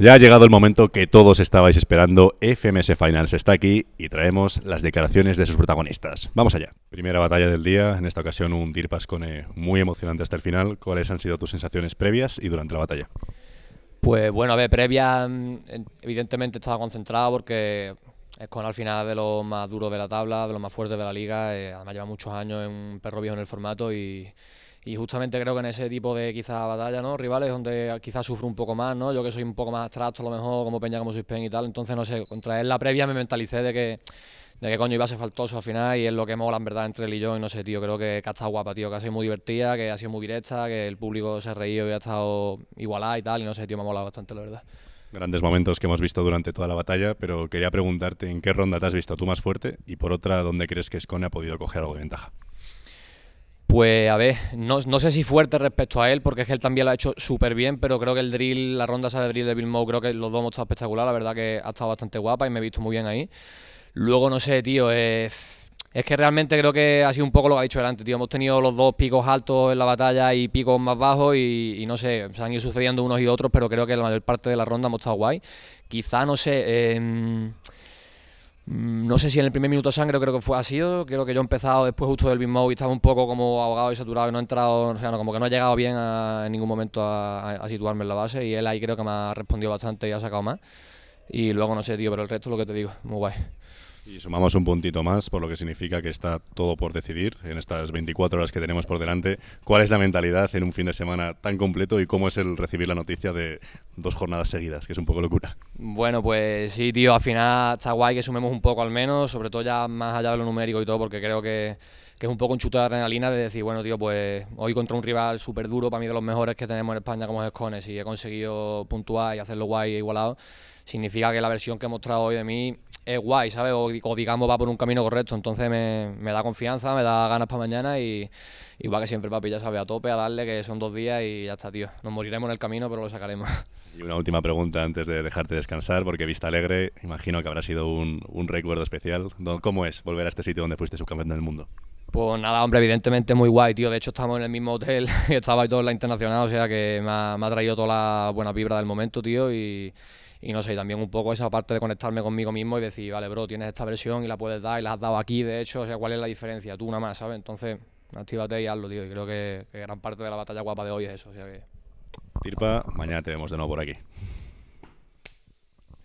Ya ha llegado el momento que todos estabais esperando. FMS Finals está aquí y traemos las declaraciones de sus protagonistas. Vamos allá. Primera batalla del día, en esta ocasión un Dir con muy emocionante hasta el final. ¿Cuáles han sido tus sensaciones previas y durante la batalla? Pues bueno, a ver, previa, mm, evidentemente estaba concentrado porque es con al final de lo más duro de la tabla, de lo más fuerte de la liga. Eh, además, lleva muchos años en un perro viejo en el formato y y justamente creo que en ese tipo de quizá batalla ¿no? Rivales donde quizás sufro un poco más, ¿no? Yo que soy un poco más abstracto a lo mejor, como Peña, como Suspen y tal. Entonces, no sé, contra él la previa me mentalicé de que de que coño iba a ser faltoso al final y es lo que mola en verdad entre él y yo y no sé, tío, creo que, que ha estado guapa, tío, que ha sido muy divertida, que ha sido muy directa, que el público se ha reído y ha estado igualada y tal y no sé, tío, me ha molado bastante la verdad. Grandes momentos que hemos visto durante toda la batalla, pero quería preguntarte en qué ronda te has visto tú más fuerte y por otra, ¿dónde crees que Scone ha podido coger algo de ventaja? Pues a ver, no, sé si fuerte respecto a él, porque es que él también lo ha hecho súper bien, pero creo que el drill, la ronda esa de drill de Bill Moe, creo que los dos hemos estado espectacular, la verdad que ha estado bastante guapa y me he visto muy bien ahí. Luego, no sé, tío, eh, es que realmente creo que ha sido un poco lo que ha dicho delante, tío. Hemos tenido los dos picos altos en la batalla y picos más bajos y, y no sé, se han ido sucediendo unos y otros, pero creo que la mayor parte de la ronda hemos estado guay. Quizá, no sé... Eh, Mm, no sé si en el primer minuto sangre creo que fue así Creo que yo he empezado después justo del mismo y estaba un poco como ahogado y saturado y no he entrado, o sea, no, como que no he llegado bien en ningún momento a, a, situarme en la base. Y él ahí creo que me ha respondido bastante y ha sacado más. Y luego no sé, tío, pero el resto es lo que te digo, muy guay. Y sumamos un puntito más, por lo que significa que está todo por decidir en estas 24 horas que tenemos por delante. ¿Cuál es la mentalidad en un fin de semana tan completo y cómo es el recibir la noticia de dos jornadas seguidas, que es un poco locura? Bueno, pues sí, tío, al final está guay que sumemos un poco al menos, sobre todo ya más allá de lo numérico y todo, porque creo que que es un poco un chuto de adrenalina de decir, bueno, tío, pues hoy contra un rival súper duro, para mí de los mejores que tenemos en España como es Escones, y he conseguido puntuar y hacerlo guay e igualado, significa que la versión que he mostrado hoy de mí es guay, ¿sabes? O, digamos va por un camino correcto, entonces me, da confianza, me da ganas para mañana y igual que siempre, papi, ya sabes, a tope, a darle, que son dos días y ya está, tío. Nos moriremos en el camino, pero lo sacaremos. Y una última pregunta antes de dejarte descansar, porque Vista Alegre, imagino que habrá sido un, un recuerdo especial. ¿Cómo es volver a este sitio donde fuiste subcampeón del mundo? Pues nada, hombre, evidentemente muy guay, tío. De hecho, estamos en el mismo hotel estaba ahí todo en la internacional, o sea que me ha, traído toda la buena vibra del momento, tío. Y, no sé, también un poco esa parte de conectarme conmigo mismo y decir, vale, bro, tienes esta versión y la puedes dar y la has dado aquí, de hecho, o sea, ¿cuál es la diferencia? Tú nada más, ¿sabes? Entonces, actívate y hazlo, tío. Y creo que, gran parte de la batalla guapa de hoy es eso, o sea que. Tirpa, mañana te vemos de nuevo por aquí.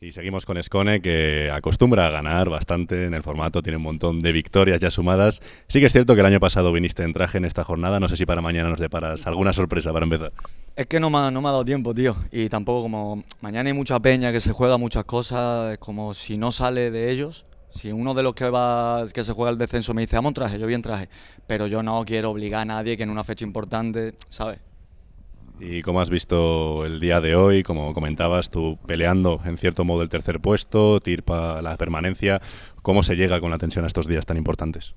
Y seguimos con Escone, que acostumbra a ganar bastante en el formato, tiene un montón de victorias ya sumadas. Sí que es cierto que el año pasado viniste en traje en esta jornada, no sé si para mañana nos deparas alguna sorpresa para empezar. Es que no me, ha, no me ha dado tiempo, tío, y tampoco como mañana hay mucha peña que se juega muchas cosas, es como si no sale de ellos, si uno de los que va que se juega el descenso me dice, vamos traje, yo en traje, pero yo no quiero obligar a nadie que en una fecha importante, ¿sabes? Y como has visto el día de hoy, como comentabas, tú peleando en cierto modo el tercer puesto, Tirpa, la permanencia, ¿cómo se llega con la tensión a estos días tan importantes?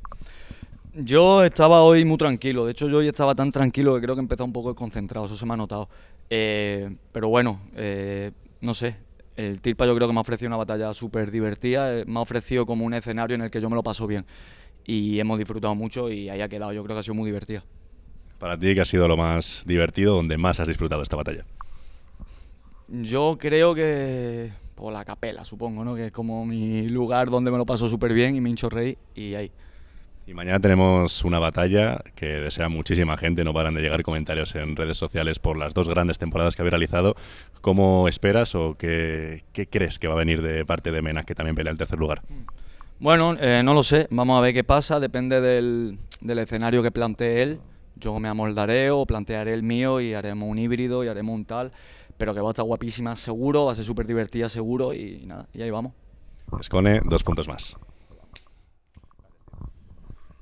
Yo estaba hoy muy tranquilo, de hecho yo hoy estaba tan tranquilo que creo que empezó un poco desconcentrado, eso se me ha notado. Eh, pero bueno, eh, no sé, el Tirpa yo creo que me ha ofrecido una batalla súper divertida, eh, me ha ofrecido como un escenario en el que yo me lo paso bien y hemos disfrutado mucho y ahí ha quedado, yo creo que ha sido muy divertida para ti, que ha sido lo más divertido, donde más has disfrutado esta batalla? Yo creo que por la capela, supongo, ¿no? Que es como mi lugar donde me lo paso súper bien y me hincho rey y ahí. Y mañana tenemos una batalla que desea muchísima gente, no paran de llegar comentarios en redes sociales por las dos grandes temporadas que habéis realizado. ¿Cómo esperas o qué, crees que va a venir de parte de Mena, que también pelea el tercer lugar? Bueno, eh, no lo sé, vamos a ver qué pasa, depende del, del escenario que plantee él yo me amoldaré o plantearé el mío y haremos un híbrido y haremos un tal, pero que va a estar guapísima seguro, va a ser súper divertida seguro y nada, y ahí vamos. Escone, dos puntos más.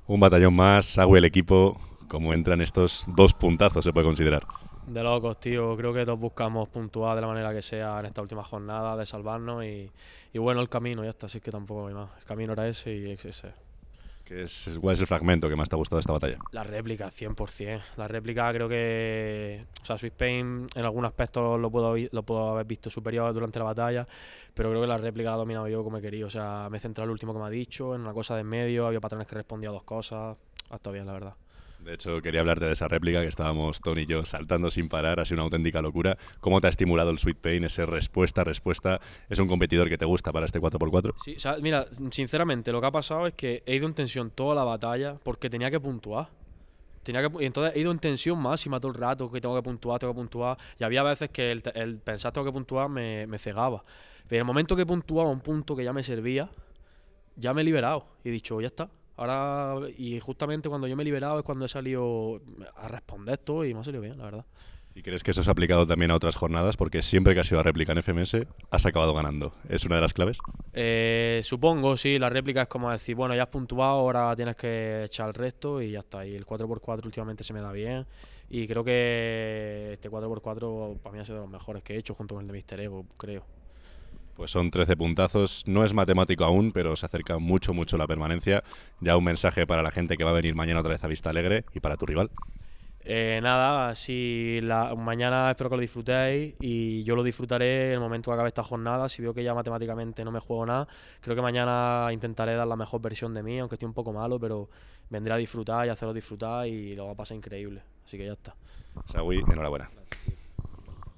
Un batallón más, hago el equipo, como entran estos dos puntazos se puede considerar. De locos, tío. Creo que todos buscamos puntuar de la manera que sea en esta última jornada, de salvarnos y, y bueno, el camino, ya está. Así que tampoco hay más. El camino era ese y ese. ¿Cuál es el fragmento que más te ha gustado de esta batalla? La réplica, 100%. La réplica creo que... O sea, Swiss Pain en algún aspecto lo puedo, lo puedo haber visto superior durante la batalla, pero creo que la réplica la he dominado yo como he querido. O sea, me he centrado en lo último que me ha dicho, en una cosa de en medio, había patrones que respondía a dos cosas. hasta bien, la verdad. De hecho, quería hablarte de esa réplica que estábamos Tony y yo saltando sin parar, ha sido una auténtica locura. ¿Cómo te ha estimulado el Sweet Pain, ese respuesta, respuesta? ¿Es un competidor que te gusta para este 4x4? Sí, mira, sinceramente lo que ha pasado es que he ido en tensión toda la batalla porque tenía que puntuar. Tenía que, y entonces he ido en tensión máxima todo el rato, que tengo que puntuar, tengo que puntuar. Y había veces que el, pensar tengo que puntuar me, me cegaba. Pero en el momento que puntuaba un punto que ya me servía, ya me he liberado. Y he dicho, ya está, Ahora, y justamente cuando yo me he liberado es cuando he salido a responder esto y me ha salido bien, la verdad. ¿Y crees que eso se ha aplicado también a otras jornadas? Porque siempre que has ido a réplica en FMS, has acabado ganando. ¿Es una de las claves? Eh, supongo, sí. La réplica es como decir, bueno, ya has puntuado, ahora tienes que echar el resto y ya está. Y el 4x4 últimamente se me da bien. Y creo que este 4x4 para mí ha sido de los mejores que he hecho junto con el de Mister Ego, creo. Pues son 13 puntazos, no es matemático aún, pero se acerca mucho, mucho la permanencia. Ya un mensaje para la gente que va a venir mañana otra vez a Vista Alegre y para tu rival. Eh, nada, si mañana espero que lo disfrutéis y yo lo disfrutaré en el momento que acabe esta jornada. Si veo que ya matemáticamente no me juego nada, creo que mañana intentaré dar la mejor versión de mí, aunque esté un poco malo, pero vendré a disfrutar y hacerlo disfrutar y lo va a pasar increíble. Así que ya está. Sagui, enhorabuena.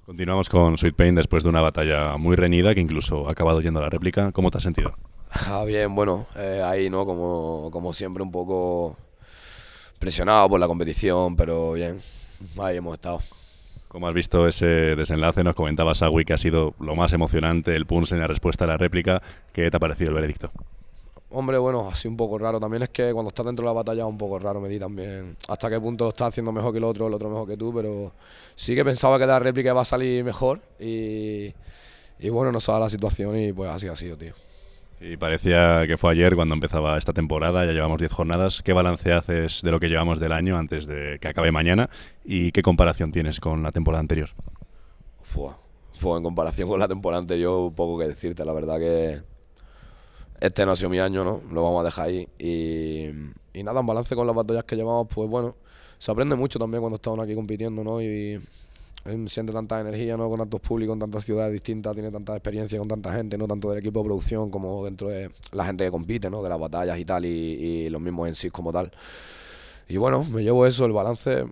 Continuamos con Sweet Pain después de una batalla muy reñida que incluso ha acabado yendo a la réplica. ¿Cómo te has sentido? Ah, bien, bueno, eh, ahí, ¿no? Como, siempre, un poco presionado por la competición, pero bien, ahí hemos estado. Como has visto ese desenlace, nos comentaba Sawi que ha sido lo más emocionante el punse en la respuesta a la réplica. ¿Qué te ha parecido el veredicto? Hombre, bueno, así un poco raro. También es que cuando estás dentro de la batalla es un poco raro. Me di también hasta qué punto está estás haciendo mejor que el otro, el otro mejor que tú, pero sí que pensaba que la réplica iba a salir mejor y, bueno, no se la situación y pues así ha sido, tío. Y parecía que fue ayer cuando empezaba esta temporada, ya llevamos 10 jornadas. ¿Qué balance haces de lo que llevamos del año antes de que acabe mañana? ¿Y qué comparación tienes con la temporada anterior? fue en comparación con la temporada anterior, poco que decirte. La verdad que este no ha sido mi año, ¿no? Lo vamos a dejar ahí. Y, nada, en balance con las batallas que llevamos, pues bueno, se aprende mucho también cuando estamos aquí compitiendo, ¿no? Y, eh, siente tanta energía, ¿no? Con tantos públicos, con tantas ciudades distintas, tiene tanta experiencia con tanta gente, ¿no? Tanto del equipo de producción como dentro de la gente que compite, ¿no? De las batallas y tal, y, los mismos en sí como tal. Y bueno, me llevo eso, el balance,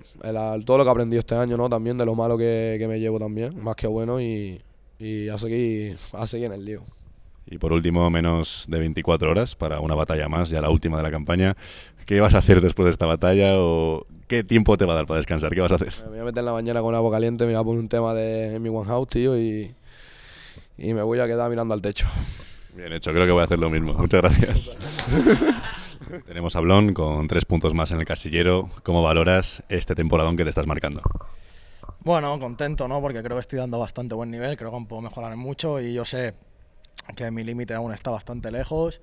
todo lo que aprendí este año, ¿no? También de lo malo que, me llevo también, más que bueno, y, y a, a seguir en el lío. Y por último, menos de 24 horas para una batalla más, ya la última de la campaña. ¿Qué vas a hacer después de esta batalla o qué tiempo te va a dar para descansar? ¿Qué vas a hacer? Me voy a meter en la mañana con agua caliente, me voy a poner un tema de mi One House, tío, y, y me voy a quedar mirando al techo. Bien hecho, creo que voy a hacer lo mismo. Muchas gracias. Tenemos a Blon con tres puntos más en el casillero. ¿Cómo valoras este temporadón que te estás marcando? Bueno, contento, ¿no? Porque creo que estoy dando bastante buen nivel, creo que puedo mejorar mucho y yo sé que mi límite aún está bastante lejos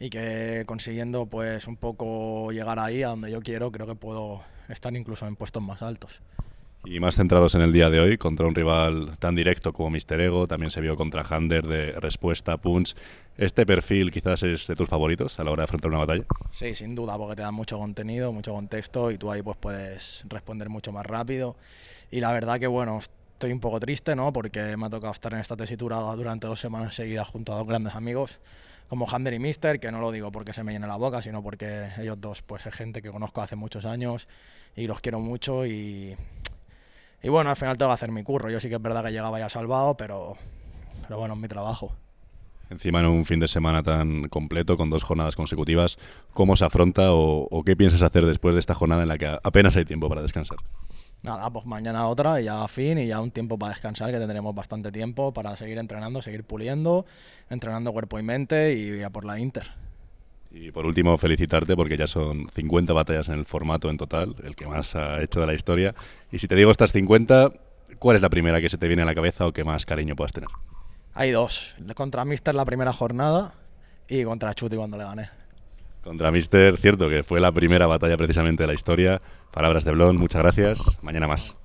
y que consiguiendo pues un poco llegar ahí a donde yo quiero, creo que puedo estar incluso en puestos más altos. Y más centrados en el día de hoy, contra un rival tan directo como Mister Ego, también se vio contra Hander de respuesta, punch. ¿Este perfil quizás es de tus favoritos a la hora de afrontar una batalla? Sí, sin duda, porque te da mucho contenido, mucho contexto y tú ahí pues puedes responder mucho más rápido. Y la verdad que bueno, estoy un poco triste, ¿no? Porque me ha tocado estar en esta tesitura durante dos semanas seguidas junto a dos grandes amigos como Hander y Mister, que no lo digo porque se me llene la boca, sino porque ellos dos pues es gente que conozco hace muchos años y los quiero mucho y, y bueno, al final tengo que hacer mi curro. Yo sí que es verdad que llegaba ya salvado, pero, pero bueno, es mi trabajo. Encima en un fin de semana tan completo, con dos jornadas consecutivas, ¿cómo se afronta o qué piensas hacer después de esta jornada en la que apenas hay tiempo para descansar? nada, pues mañana otra y ya fin y ya un tiempo para descansar, que tendremos bastante tiempo para seguir entrenando, seguir puliendo, entrenando cuerpo y mente y a por la Inter. Y por último, felicitarte porque ya son 50 batallas en el formato en total, el que más ha hecho de la historia. Y si te digo estas 50, ¿cuál es la primera que se te viene a la cabeza o que más cariño puedas tener? Hay dos. Contra Mister la primera jornada y contra Chuti cuando le gané. Contra Mister, cierto, que fue la primera batalla precisamente de la historia. Palabras de Blon, muchas gracias. Mañana más.